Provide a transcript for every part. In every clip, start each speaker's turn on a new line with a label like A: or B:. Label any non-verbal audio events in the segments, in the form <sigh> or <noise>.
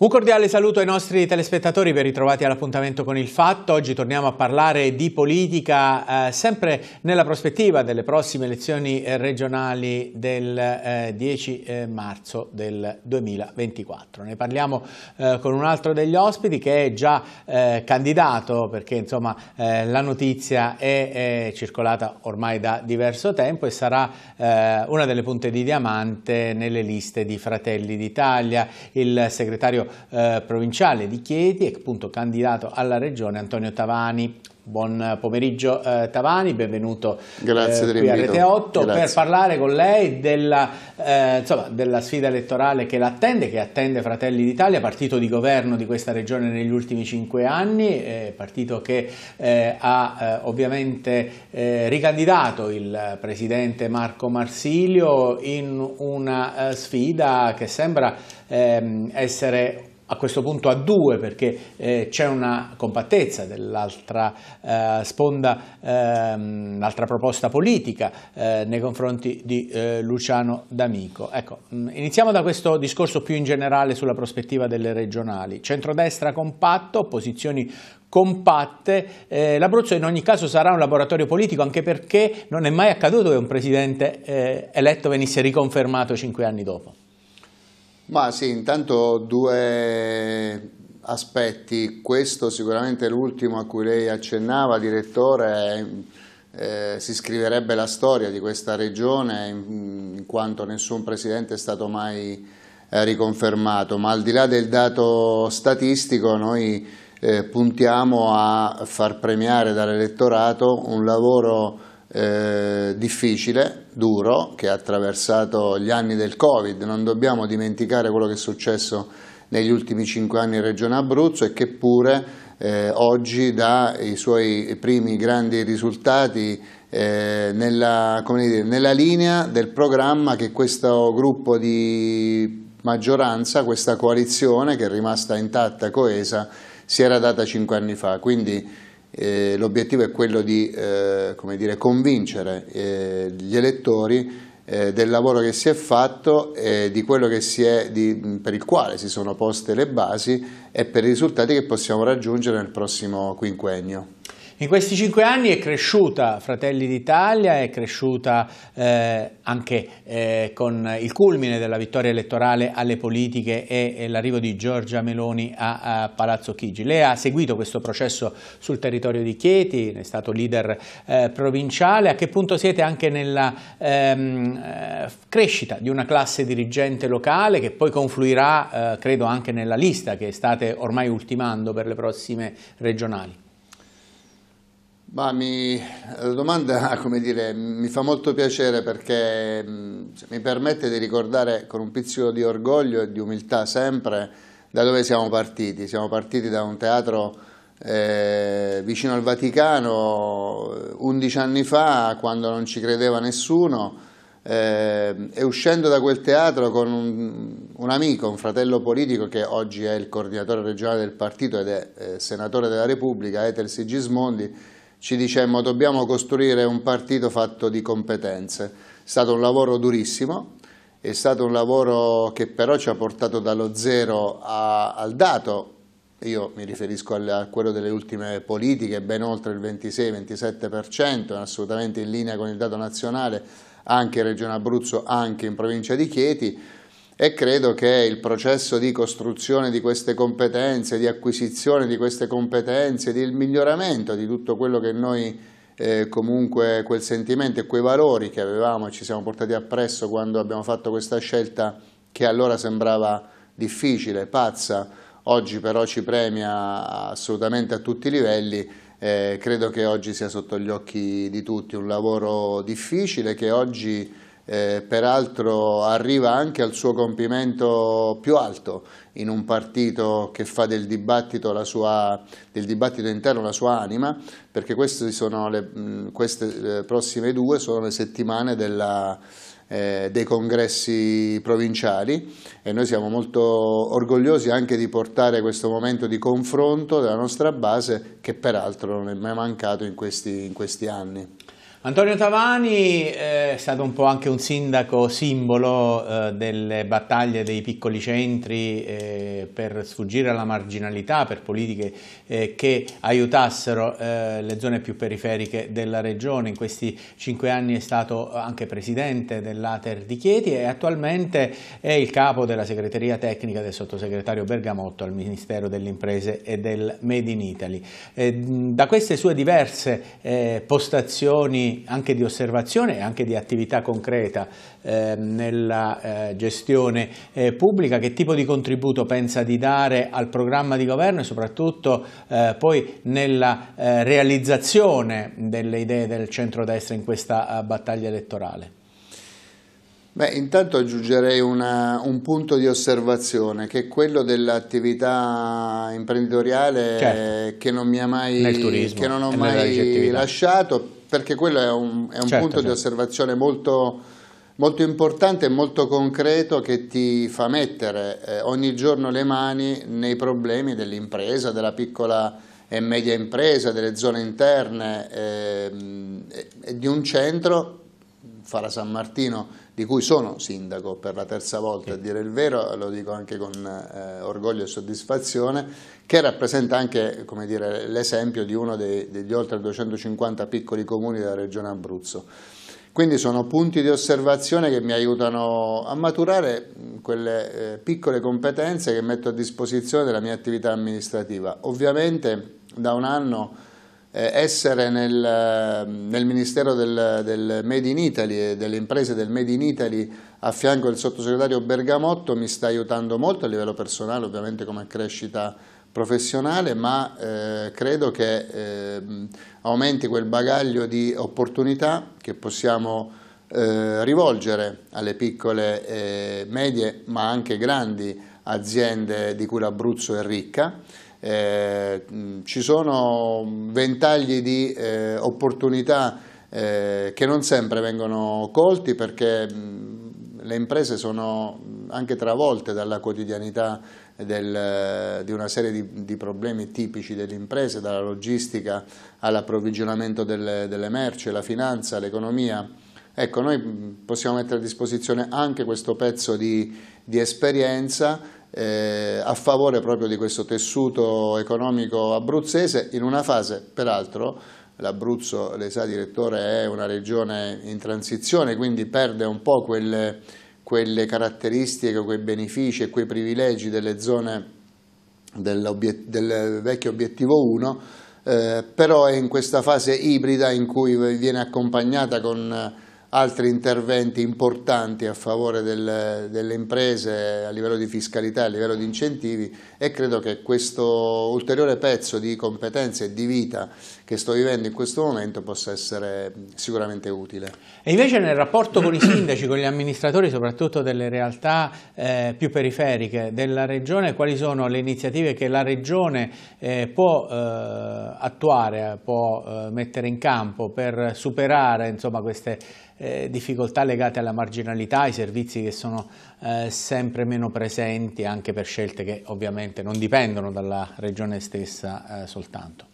A: Un cordiale saluto ai nostri telespettatori, ben ritrovati all'appuntamento con il Fatto. Oggi torniamo a parlare di politica eh, sempre nella prospettiva delle prossime elezioni eh, regionali del eh, 10 eh, marzo del 2024. Ne parliamo eh, con un altro degli ospiti che è già candidato perché insomma la notizia è, è, circolata ormai da diverso tempo e sarà una delle punte di diamante nelle liste di Fratelli d'Italia. Il segretario eh, provinciale di Chieti e appunto candidato alla regione Antonio Tavani. Buon pomeriggio eh, Tavani, benvenuto Grazie eh, qui a Rete 8 Grazie. per parlare con lei della, eh, insomma, della sfida elettorale che l'attende, che attende Fratelli d'Italia, partito di governo di questa regione negli ultimi cinque anni, eh, partito che eh, ha eh, ovviamente eh, ricandidato il presidente Marco Marsilio in una sfida che sembra ehm, essere a questo punto a due perché eh, c'è una compattezza dell'altra eh, sponda, ehm, proposta politica eh, nei confronti di eh, Luciano D'Amico. Ecco, mm, iniziamo da questo discorso più in generale sulla prospettiva delle regionali. Centrodestra compatto, opposizioni compatte. Eh, L'Abruzzo in ogni caso sarà un laboratorio politico anche perché non è mai accaduto che un presidente eh, eletto venisse riconfermato cinque anni dopo.
B: Ma sì, intanto due aspetti. Questo sicuramente è l'ultimo a cui lei accennava, direttore, eh, si scriverebbe la storia di questa regione in, in quanto nessun presidente è stato mai eh, riconfermato, ma al di là del dato statistico noi eh, puntiamo a far premiare dall'elettorato un lavoro eh, difficile, duro, che ha attraversato gli anni del Covid. Non dobbiamo dimenticare quello che è successo negli ultimi cinque anni in Regione Abruzzo e che pure eh, oggi dà i suoi primi grandi risultati eh, nella, dire, nella linea del programma che questo gruppo di maggioranza, questa coalizione che è rimasta intatta, coesa, si era data cinque anni fa. Quindi eh, l'obiettivo è quello di eh, dire, convincere eh, gli elettori eh, del lavoro che si è fatto, di quello si è, di, per il quale si sono poste le basi e per i risultati che possiamo raggiungere nel prossimo quinquennio.
A: In questi cinque anni è cresciuta Fratelli d'Italia, è cresciuta eh, anche eh, con il culmine della vittoria elettorale alle politiche e, e l'arrivo di Giorgia Meloni a, a, Palazzo Chigi. Lei ha seguito questo processo sul territorio di Chieti, è stato leader eh, provinciale, a che punto siete anche nella ehm, eh, crescita di una classe dirigente locale che poi confluirà eh, credo anche nella lista che state ormai ultimando per le prossime regionali?
B: Ma mi, la domanda <laughs> dire, mi fa molto piacere perché mm, cioè, mi permette di ricordare con un pizzico di orgoglio e di umiltà sempre da dove siamo partiti. Siamo partiti da un teatro eh, vicino al Vaticano 11 eh, anni fa quando non ci credeva nessuno eh, e uscendo da quel teatro con un, un, amico, un fratello politico che oggi è il coordinatore regionale del partito ed è eh, senatore della Repubblica, Etel Sigismondi, ci dicemmo dobbiamo costruire un partito fatto di competenze. È stato un lavoro durissimo, è stato un lavoro che però ci ha portato dallo zero a, al dato, io mi riferisco a quello delle ultime politiche, ben oltre il 26-27%, assolutamente in linea con il dato nazionale, anche in Regione Abruzzo, anche in provincia di Chieti, e credo che il processo di costruzione di queste competenze, di acquisizione di queste competenze, del miglioramento di tutto quello che noi eh, comunque quel sentimento e quei valori che avevamo e ci siamo portati appresso quando abbiamo fatto questa scelta che allora sembrava difficile, pazza, oggi però ci premia assolutamente a tutti i livelli, eh, credo che oggi sia sotto gli occhi di tutti un lavoro difficile che oggi eh, peraltro arriva anche al suo compimento più alto in un partito che fa del dibattito, sua, del dibattito interno la sua anima, perché queste, le, eh, queste prossime due sono le settimane della, eh, dei congressi provinciali e noi siamo molto orgogliosi anche di portare questo momento di confronto della nostra base che peraltro non è mai mancato in questi, in questi anni. Antonio Tavani eh, è stato un po' anche
A: un sindaco simbolo eh, delle battaglie dei piccoli centri eh, per sfuggire alla marginalità, per politiche eh, che aiutassero eh, le zone più periferiche della regione. In questi cinque anni è stato anche presidente dell'Ater di Chieti e attualmente è il capo della segreteria tecnica del sottosegretario Bergamotto al Ministero delle Imprese e del Made in Italy. Eh, da queste sue diverse postazioni anche di osservazione e anche di attività concreta eh, nella eh, gestione eh, pubblica, che tipo di contributo pensa di dare al programma di governo e soprattutto eh, poi nella eh, realizzazione delle idee del centrodestra in questa eh, battaglia elettorale?
B: Beh, intanto aggiungerei una, un punto di osservazione che è quello dell'attività imprenditoriale certo. che non mi ha mai, turismo, che non ho mai lasciato perché quello è un, è un certo, punto certo. di osservazione molto, molto importante e molto concreto che ti fa mettere eh, ogni giorno le mani nei problemi dell'impresa, della piccola e media impresa, delle zone interne eh, e di un centro Fara San Martino, di cui sono sindaco per la terza volta, a dire il vero, lo dico anche con eh, orgoglio e soddisfazione, che rappresenta anche l'esempio di uno dei, degli oltre 250 piccoli comuni della regione Abruzzo. Quindi sono punti di osservazione che mi aiutano a maturare mm, quelle eh, piccole competenze che metto a disposizione della mia attività amministrativa. Ovviamente da un anno eh, essere nel, ehm, nel Ministero del, del, Made in Italy e delle imprese del Made in Italy a fianco del sottosegretario Bergamotto mi sta aiutando molto a livello personale, ovviamente come crescita professionale, ma eh, credo che eh, aumenti quel bagaglio di opportunità che possiamo eh, rivolgere alle piccole e medie, ma anche grandi aziende di cui l'Abruzzo è ricca eh, ci sono ventagli di eh, opportunità eh, che non sempre vengono colti perché mh, le imprese sono anche travolte dalla quotidianità del, di una serie di, di problemi tipici delle imprese, dalla logistica all'approvvigionamento delle, delle merci, la finanza, l'economia. Ecco, noi possiamo mettere a disposizione anche questo pezzo di, di esperienza eh, a favore proprio di questo tessuto economico abruzzese in una fase, peraltro, l'Abruzzo, lei sa direttore, è una regione in transizione, quindi perde un po' quelle, quelle caratteristiche, quei benefici e quei privilegi delle zone del vecchio obiettivo 1, eh, però è in questa fase ibrida in cui viene accompagnata con altri interventi importanti a favore del, delle imprese a livello di fiscalità, a livello di incentivi e credo che questo ulteriore pezzo di competenze e di vita che sto vivendo in questo momento possa essere sicuramente utile. E invece nel rapporto con i sindaci,
A: con gli amministratori, soprattutto delle realtà eh, più periferiche della Regione, quali sono le iniziative che la Regione eh, può eh, attuare, può eh, mettere in campo per superare insomma, queste eh, difficoltà legate alla marginalità, ai servizi che sono eh, sempre meno presenti anche per scelte che ovviamente non dipendono dalla regione stessa eh, soltanto.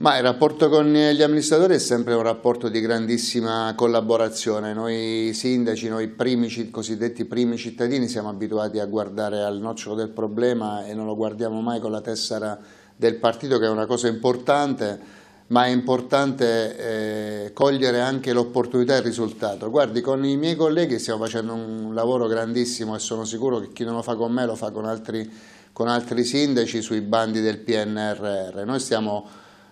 B: Ma il rapporto con gli amministratori è sempre un rapporto di grandissima collaborazione. Noi sindaci, noi primi, cosiddetti primi cittadini, siamo abituati a guardare al nocciolo del problema e non lo guardiamo mai con la tessera del partito, che è una cosa importante ma è importante eh, cogliere anche l'opportunità e il risultato. Guardi, con i miei colleghi stiamo facendo un lavoro grandissimo e sono sicuro che chi non lo fa con me lo fa con altri, con altri sindaci sui bandi del PNRR. Noi stiamo,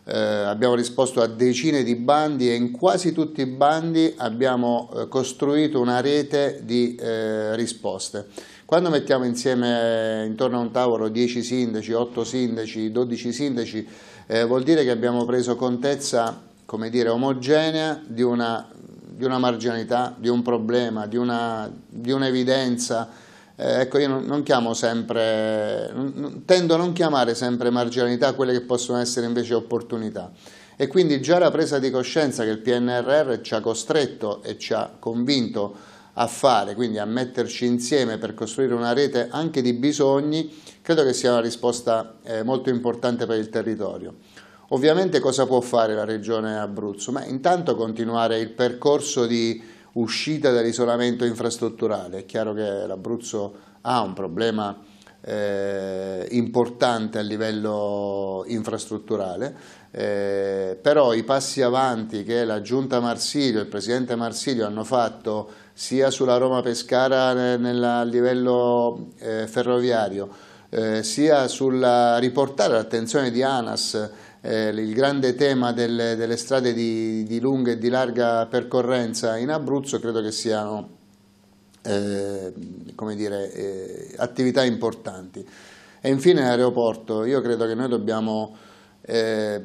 B: eh, abbiamo risposto a decine di bandi e in quasi tutti i bandi abbiamo eh, costruito una rete di eh, risposte. Quando mettiamo insieme intorno a un tavolo 10 sindaci, 8 sindaci, 12 sindaci, eh, vuol dire che abbiamo preso contezza, come dire, omogenea di una, di una marginalità, di un problema, di, un'evidenza. eh, ecco, io non, non chiamo sempre, non, tendo a non chiamare sempre marginalità quelle che possono essere invece opportunità. E quindi già la presa di coscienza che il PNRR ci ha costretto e ci ha convinto a fare, quindi a metterci insieme per costruire una rete anche di bisogni, credo che sia una risposta eh, molto importante per il territorio. Ovviamente cosa può fare la Regione Abruzzo? Ma intanto continuare il percorso di uscita dall'isolamento infrastrutturale. È chiaro che l'Abruzzo ha un problema eh, importante a livello infrastrutturale, eh, però i passi avanti che la Giunta Marsilio e il Presidente Marsilio hanno fatto sia sulla Roma-Pescara a livello eh, ferroviario, eh, sia sul riportare l'attenzione di ANAS eh, il grande tema delle, delle strade di, di, lunga e di larga percorrenza in Abruzzo credo che siano eh, dire, eh, attività importanti. E infine l'aeroporto, io credo che noi dobbiamo eh,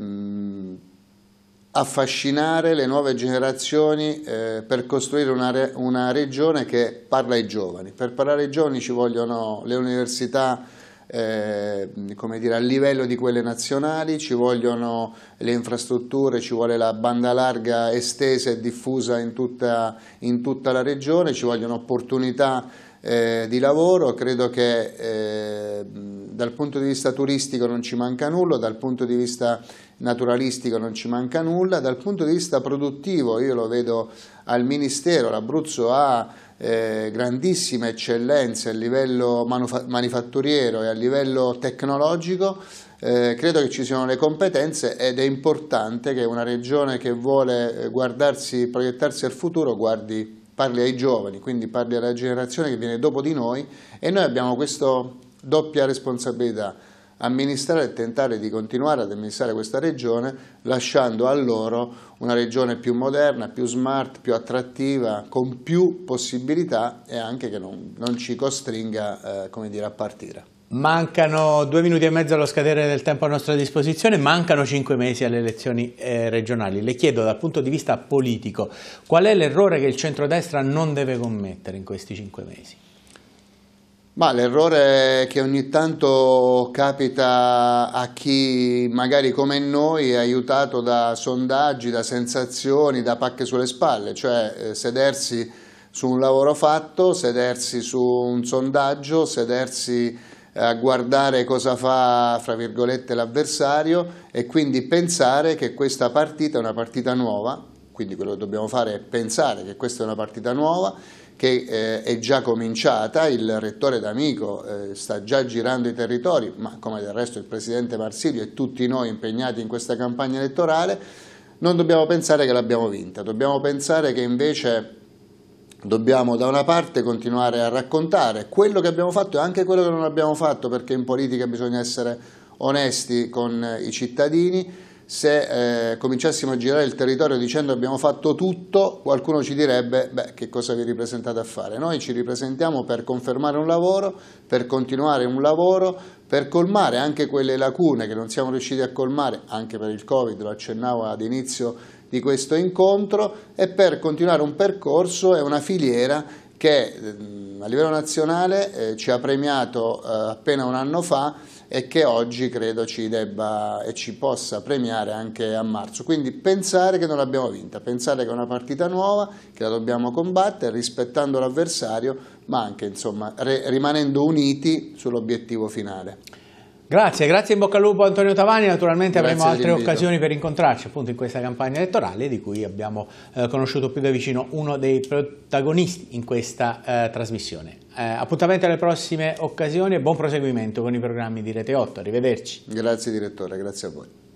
B: affascinare le nuove generazioni eh, per costruire una, re, una, regione che parla ai giovani. Per parlare ai giovani ci vogliono le università eh, dire, a livello di quelle nazionali, ci vogliono le infrastrutture, ci vuole la banda larga estesa e diffusa in tutta, in tutta la regione, ci vogliono opportunità eh, di lavoro, credo che eh, dal punto di vista turistico non ci manca nulla, dal punto di vista naturalistico non ci manca nulla, dal punto di vista produttivo io lo vedo al Ministero, l'Abruzzo ha eh, grandissime eccellenze a livello manifatturiero e a livello tecnologico, eh, credo che ci siano le competenze ed è importante che una regione che vuole eh, guardarsi, proiettarsi al futuro guardi parli ai giovani, quindi parli alla generazione che viene dopo di noi e noi abbiamo questa doppia responsabilità amministrare e tentare di continuare ad amministrare questa regione lasciando a loro una regione più moderna, più smart, più attrattiva, con più possibilità e anche che non, non ci costringa eh, dire, a partire.
A: Mancano due minuti e mezzo allo scadere del tempo a nostra disposizione, mancano cinque mesi alle elezioni eh, regionali. Le chiedo dal punto di vista politico qual è l'errore che il centrodestra non deve commettere in questi cinque mesi?
B: Ma l'errore che ogni tanto capita a chi magari come noi è aiutato da sondaggi, da sensazioni, da pacche sulle spalle, cioè eh, sedersi su un lavoro fatto, sedersi su un sondaggio, sedersi a guardare cosa fa, fra virgolette, l'avversario e quindi pensare che questa partita è una partita nuova, quindi quello che dobbiamo fare è pensare che questa è una partita nuova che eh, è già cominciata, il rettore D'Amico eh, sta già girando i territori, ma come del resto il presidente Marsilio e tutti noi impegnati in questa campagna elettorale, non dobbiamo pensare che l'abbiamo vinta, dobbiamo pensare che invece dobbiamo da una parte continuare a raccontare quello che abbiamo fatto e anche quello che non abbiamo fatto, perché in politica bisogna essere onesti con eh, i cittadini, se eh, cominciassimo a girare il territorio dicendo abbiamo fatto tutto, qualcuno ci direbbe beh, che cosa vi ripresentate a fare. Noi ci ripresentiamo per confermare un lavoro, per continuare un lavoro, per colmare anche quelle lacune che non siamo riusciti a colmare, anche per il Covid, lo accennavo ad inizio di questo incontro, e per continuare un percorso e una filiera che mm, a livello nazionale eh, ci ha premiato eh, appena un anno fa e che oggi credo ci debba e ci possa premiare anche a marzo. Quindi pensare che non l'abbiamo vinta, pensare che è una partita nuova, che la dobbiamo combattere rispettando l'avversario, ma anche insomma, rimanendo uniti sull'obiettivo finale.
A: Grazie, grazie in bocca al lupo Antonio Tavani, naturalmente grazie avremo altre occasioni per incontrarci appunto in questa campagna elettorale di cui abbiamo eh, conosciuto più da vicino uno dei protagonisti in questa eh, trasmissione. Eh, appuntamento alle prossime occasioni e buon proseguimento con i programmi di Rete 8, arrivederci.
B: Grazie direttore, grazie a voi.